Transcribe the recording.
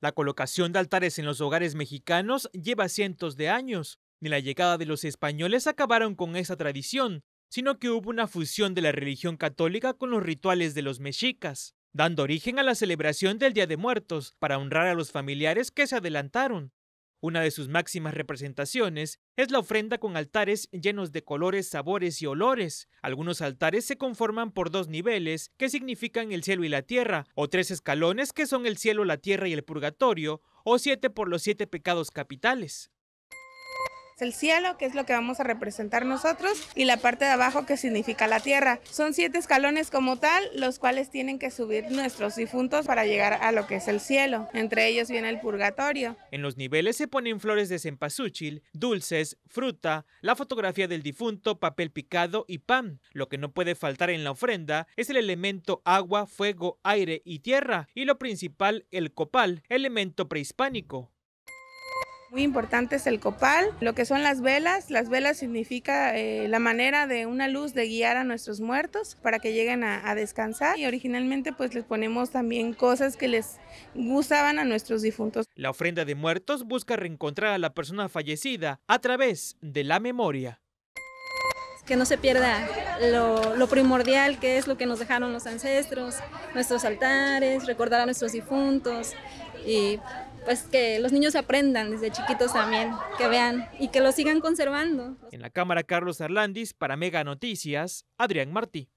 La colocación de altares en los hogares mexicanos lleva cientos de años. Ni la llegada de los españoles acabaron con esa tradición, sino que hubo una fusión de la religión católica con los rituales de los mexicas, dando origen a la celebración del Día de Muertos para honrar a los familiares que se adelantaron. Una de sus máximas representaciones es la ofrenda con altares llenos de colores, sabores y olores. Algunos altares se conforman por dos niveles, que significan el cielo y la tierra, o tres escalones, que son el cielo, la tierra y el purgatorio, o siete por los siete pecados capitales el cielo, que es lo que vamos a representar nosotros, y la parte de abajo que significa la tierra. Son siete escalones como tal, los cuales tienen que subir nuestros difuntos para llegar a lo que es el cielo. Entre ellos viene el purgatorio. En los niveles se ponen flores de cempasúchil, dulces, fruta, la fotografía del difunto, papel picado y pan. Lo que no puede faltar en la ofrenda es el elemento agua, fuego, aire y tierra, y lo principal, el copal, elemento prehispánico. Muy importante es el copal, lo que son las velas. Las velas significa eh, la manera de una luz de guiar a nuestros muertos para que lleguen a, descansar. Y originalmente pues les ponemos también cosas que les gustaban a nuestros difuntos. La ofrenda de muertos busca reencontrar a la persona fallecida a través de la memoria. Que no se pierda lo, lo primordial que es lo que nos dejaron los ancestros, nuestros altares, recordar a nuestros difuntos y pues que los niños aprendan desde chiquitos también, que vean y que lo sigan conservando. En la cámara Carlos Arlandis para Mega Noticias, Adrián Martí.